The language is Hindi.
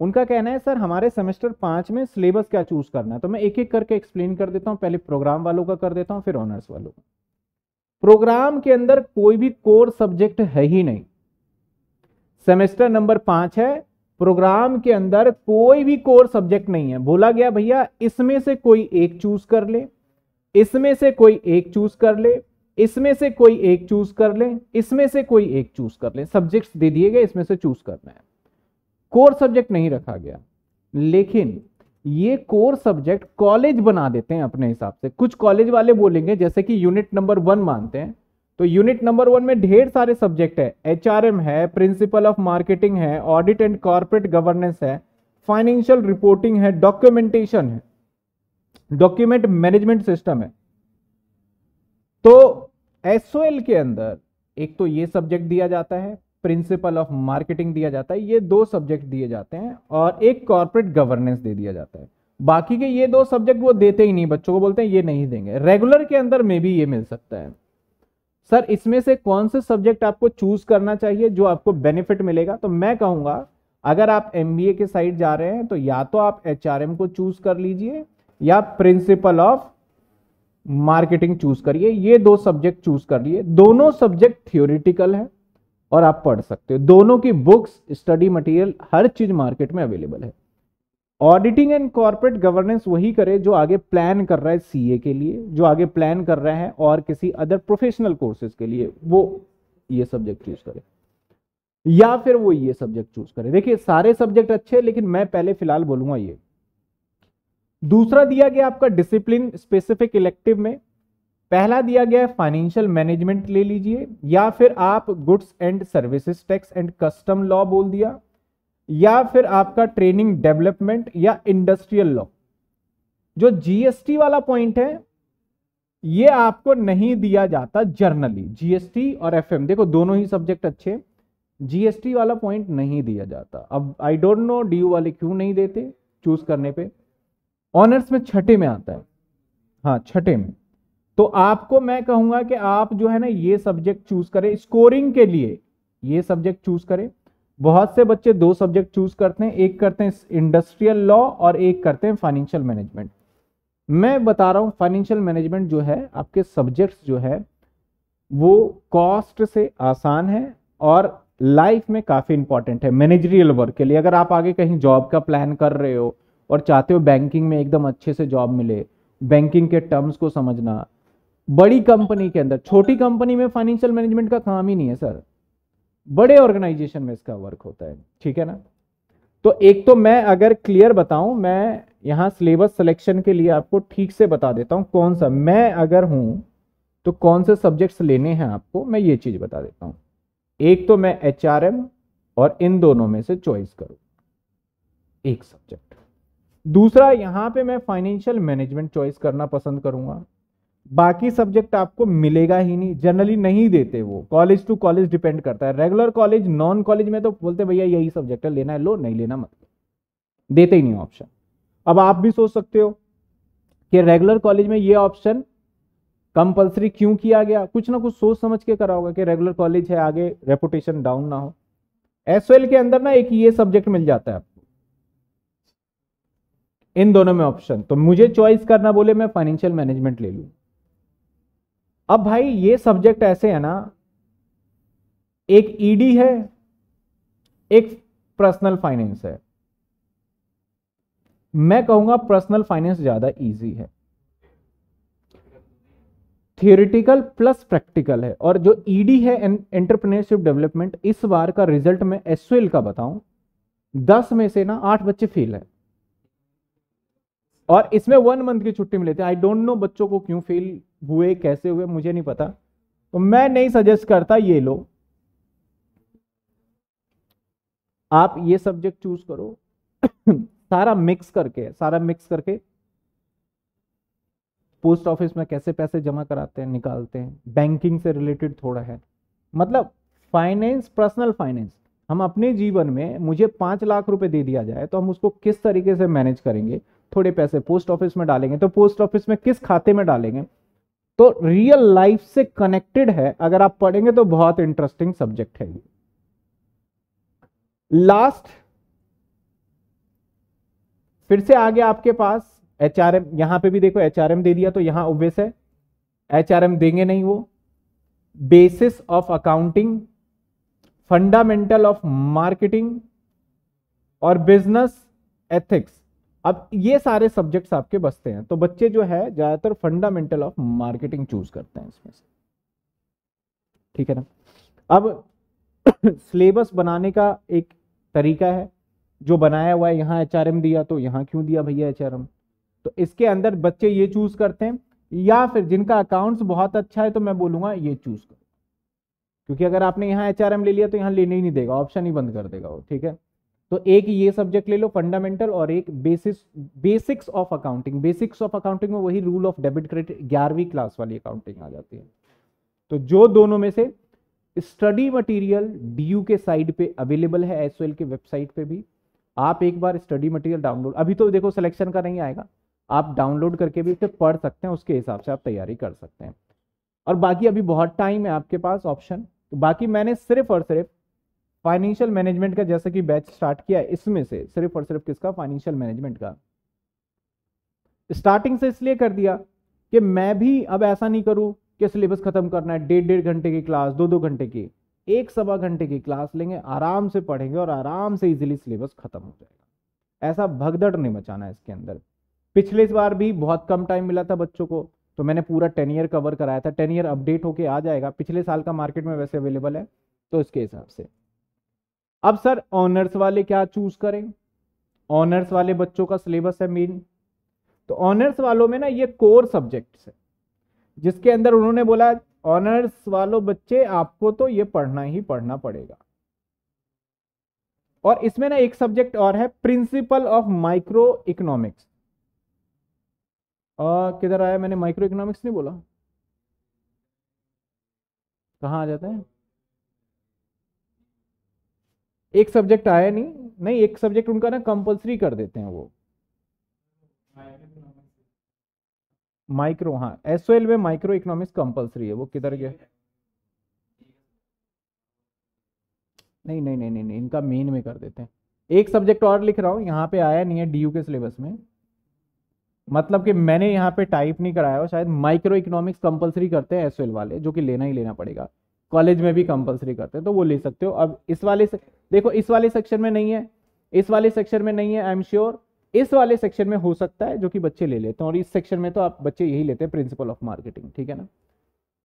उनका कहना है सर हमारे सेमेस्टर पांच में सिलेबस क्या चूज करना है तो मैं एक एक करके एक्सप्लेन कर देता हूँ पहले प्रोग्राम वालों का कर देता हूँ फिर ऑनर्स वालों का प्रोग्राम के अंदर कोई भी कोर सब्जेक्ट है ही नहीं सेमेस्टर नंबर पांच है प्रोग्राम के अंदर कोई भी कोर सब्जेक्ट नहीं है बोला गया भैया इसमें से कोई एक चूज कर ले इसमें से कोई एक चूज कर ले इसमें से कोई एक चूज कर ले इसमें से कोई एक चूज कर ले सब्जेक्ट्स दे दिए गए इसमें से चूज करना है कोर सब्जेक्ट नहीं रखा गया लेकिन ये कोर सब्जेक्ट कॉलेज बना देते हैं अपने हिसाब से कुछ कॉलेज वाले बोलेंगे जैसे कि यूनिट नंबर वन मानते हैं तो यूनिट नंबर वन में ढेर सारे सब्जेक्ट है एच है प्रिंसिपल ऑफ मार्केटिंग है ऑडिट एंड कॉर्पोरेट गवर्नेंस है फाइनेंशियल रिपोर्टिंग है डॉक्यूमेंटेशन है डॉक्यूमेंट मैनेजमेंट सिस्टम है तो एसओएल के अंदर एक तो ये सब्जेक्ट दिया जाता है प्रिंसिपल ऑफ मार्केटिंग दिया जाता है ये दो सब्जेक्ट दिए जाते हैं और एक कॉर्पोरेट गवर्नेंस दे दिया जाता है बाकी के ये दो सब्जेक्ट वो देते ही नहीं बच्चों को बोलते हैं ये नहीं देंगे रेगुलर के अंदर में भी ये मिल सकता है सर इसमें से कौन से सब्जेक्ट आपको चूज करना चाहिए जो आपको बेनिफिट मिलेगा तो मैं कहूँगा अगर आप एम के साइड जा रहे हैं तो या तो आप एच को चूज कर लीजिए या प्रिंसिपल ऑफ मार्केटिंग चूज करिए ये दो सब्जेक्ट चूज कर लिए दोनों सब्जेक्ट थियोरिटिकल है और आप पढ़ सकते हो दोनों की बुक्स स्टडी मटेरियल हर चीज मार्केट में अवेलेबल है ऑडिटिंग एंड कॉर्पोरेट गवर्नेंस वही करे जो आगे प्लान कर रहा है सीए के लिए जो आगे प्लान कर रहा है और किसी अदर प्रोफेशनल कोर्सेज के लिए वो ये सब्जेक्ट चूज करे या फिर वो ये सब्जेक्ट चूज करे देखिए सारे सब्जेक्ट अच्छे हैं लेकिन मैं पहले फिलहाल बोलूंगा ये दूसरा दिया गया आपका डिसिप्लिन स्पेसिफिक इलेक्टिव में पहला दिया गया है फाइनेंशियल मैनेजमेंट ले लीजिए या फिर आप goods and services tax and custom law बोल दिया या फिर आपका ट्रेनिंग डेवलपमेंट या इंडस्ट्रियल लॉ जो जीएसटी वाला पॉइंट है ये आपको नहीं दिया जाता जर्नली जीएसटी और एफएम देखो दोनों ही सब्जेक्ट अच्छे जीएसटी वाला पॉइंट नहीं दिया जाता अब आई डोंट नो डी वाले क्यों नहीं देते चूज करने पे ऑनर्स में छठे में आता है हाँ छठे में तो आपको मैं कहूंगा कि आप जो है ना ये सब्जेक्ट चूज करें स्कोरिंग के लिए ये सब्जेक्ट चूज करें बहुत से बच्चे दो सब्जेक्ट चूज करते हैं एक करते हैं इंडस्ट्रियल लॉ और एक करते हैं फाइनेंशियल मैनेजमेंट मैं बता रहा हूं फाइनेंशियल मैनेजमेंट जो है आपके सब्जेक्ट्स जो है वो कॉस्ट से आसान है और लाइफ में काफ़ी इंपॉर्टेंट है मैनेजरियल वर्क के लिए अगर आप आगे कहीं जॉब का प्लान कर रहे हो और चाहते हो बैंकिंग में एकदम अच्छे से जॉब मिले बैंकिंग के टर्म्स को समझना बड़ी कंपनी के अंदर छोटी कंपनी में फाइनेंशियल मैनेजमेंट का काम ही नहीं है सर बड़े ऑर्गेनाइजेशन में इसका वर्क होता है ठीक है ना तो एक तो मैं अगर क्लियर बताऊं मैं यहां सिलेबस सिलेक्शन के लिए आपको ठीक से बता देता हूं कौन सा मैं अगर हूं तो कौन से सब्जेक्ट्स लेने हैं आपको मैं ये चीज़ बता देता हूं एक तो मैं एच और इन दोनों में से चॉइस करूं एक सब्जेक्ट दूसरा यहां पे मैं फाइनेंशियल मैनेजमेंट चॉइस करना पसंद करूंगा बाकी सब्जेक्ट आपको मिलेगा ही नहीं जनरली नहीं देते वो कॉलेज टू कॉलेज डिपेंड करता है रेगुलर कॉलेज नॉन कॉलेज में तो बोलते भैया यही सब्जेक्ट है लेना है लो नहीं लेना मत देते ही नहीं ऑप्शन अब आप भी सोच सकते हो कि रेगुलर कॉलेज में ये ऑप्शन कंपलसरी क्यों किया गया कुछ ना कुछ सोच समझ के करा होगा कि रेगुलर कॉलेज है आगे रेपुटेशन डाउन ना हो एस के अंदर ना एक ये सब्जेक्ट मिल जाता है आपको इन दोनों में ऑप्शन तो मुझे चॉइस करना बोले मैं फाइनेंशियल मैनेजमेंट ले लूँ अब भाई ये सब्जेक्ट ऐसे है ना एक ईडी e है एक पर्सनल फाइनेंस है मैं कहूंगा पर्सनल फाइनेंस ज्यादा इजी है थियोरिटिकल प्लस प्रैक्टिकल है और जो ईडी e है एंटरप्रेन्योरशिप डेवलपमेंट इस बार का रिजल्ट में एस का बताऊं दस में से ना आठ बच्चे फेल है और इसमें वन मंथ की छुट्टी मिली थी आई डोंट नो बच्चों को क्यों फेल हुए कैसे हुए मुझे नहीं पता तो मैं नहीं सजेस्ट करता ये लो आप ये सब्जेक्ट चूज करो सारा मिक्स करके सारा मिक्स करके पोस्ट ऑफिस में कैसे पैसे जमा कराते हैं निकालते हैं बैंकिंग से रिलेटेड थोड़ा है मतलब फाइनेंस पर्सनल फाइनेंस हम अपने जीवन में मुझे पांच लाख रुपए दे दिया जाए तो हम उसको किस तरीके से मैनेज करेंगे थोड़े पैसे पोस्ट ऑफिस में डालेंगे तो पोस्ट ऑफिस में किस खाते में डालेंगे तो रियल लाइफ से कनेक्टेड है अगर आप पढ़ेंगे तो बहुत इंटरेस्टिंग सब्जेक्ट है ये लास्ट फिर से आगे आपके पास एच आर एम यहां पर भी देखो एच आर एम दे दिया तो यहां ओबियस है एच आर एम देंगे नहीं वो basis of accounting fundamental of marketing और बिजनेस एथिक्स अब ये सारे सब्जेक्ट्स आपके बसते हैं तो बच्चे जो है ज्यादातर फंडामेंटल ऑफ मार्केटिंग चूज करते हैं इसमें से ठीक है ना अब सिलेबस बनाने का एक तरीका है जो बनाया हुआ है यहाँ एच दिया तो यहाँ क्यों दिया भैया एच तो इसके अंदर बच्चे ये चूज करते हैं या फिर जिनका अकाउंट्स बहुत अच्छा है तो मैं बोलूंगा ये चूज करो क्योंकि अगर आपने यहाँ एच ले लिया तो यहाँ लेने ही नहीं देगा ऑप्शन ही बंद कर देगा वो ठीक है तो एक ये सब्जेक्ट ले लो फंडामेंटल और एक basis basics of accounting basics of accounting में वही रूल ऑफ डेबिट क्रेडिट ग्यारहवीं क्लास वाली अकाउंटिंग आ जाती है तो जो दोनों में से स्टडी मटेरियल डीयू के साइड पे अवेलेबल है एस के वेबसाइट पे भी आप एक बार स्टडी मटेरियल डाउनलोड अभी तो देखो सिलेक्शन का नहीं आएगा आप डाउनलोड करके भी उसे पढ़ सकते हैं उसके हिसाब से आप तैयारी कर सकते हैं और बाकी अभी बहुत टाइम है आपके पास ऑप्शन तो बाकी मैंने सिर्फ और सिर्फ फाइनेंशियल मैनेजमेंट का जैसा कि बैच स्टार्ट किया है इसमें से सिर्फ और सिर्फ किसका फाइनेंशियल मैनेजमेंट का स्टार्टिंग से इसलिए कर दिया कि मैं भी अब ऐसा नहीं करूं कि सिलेबस खत्म करना है डेढ़ डेढ़ घंटे की क्लास दो दो घंटे की एक सवा घंटे की क्लास लेंगे आराम से पढ़ेंगे और आराम से इजिली सिलेबस खत्म हो जाएगा ऐसा भगदड़ नहीं मचाना है इसके अंदर पिछले इस बार भी बहुत कम टाइम मिला था बच्चों को तो मैंने पूरा टेन ईयर कवर कराया था टेन ईयर अपडेट होके आ जाएगा पिछले साल का मार्केट में वैसे अवेलेबल है तो इसके हिसाब से अब सर ऑनर्स वाले क्या चूज करें ऑनर्स वाले बच्चों का सिलेबस है मेन तो ऑनर्स वालों में ना ये कोर सब्जेक्ट्स है जिसके अंदर उन्होंने बोला ऑनर्स वालों बच्चे आपको तो ये पढ़ना ही पढ़ना पड़ेगा और इसमें ना एक सब्जेक्ट और है प्रिंसिपल ऑफ माइक्रो इकोनॉमिक्स किधर आया मैंने माइक्रो इकोनॉमिक्स नहीं बोला कहा आ जाता है एक सब्जेक्ट आया नहीं नहीं एक सब्जेक्ट उनका ना कंपलसरी कर देते हैं वो माइक्रो हाँ एल में माइक्रो इकोनॉमिक्स कंपलसरी है वो किधर गया नहीं नहीं नहीं नहीं नहीं इनका मेन में कर देते हैं एक सब्जेक्ट और लिख रहा हूँ यहाँ पे आया नहीं है डीयू के सिलेबस में मतलब कि मैंने यहाँ पे टाइप नहीं कराया हो शायद माइक्रो इकोनॉमिक्स कंपलसरी करते हैं एसओएल वाले जो कि लेना ही लेना पड़ेगा कॉलेज में भी कंपलसरी करते हैं तो वो ले सकते हो अब इस वाले से देखो इस वाले सेक्शन में नहीं है इस वाले सेक्शन में नहीं है आई एम श्योर इस वाले सेक्शन में हो सकता है जो कि बच्चे ले लेते हैं और इस सेक्शन में तो आप बच्चे यही लेते हैं प्रिंसिपल ऑफ मार्केटिंग ठीक है ना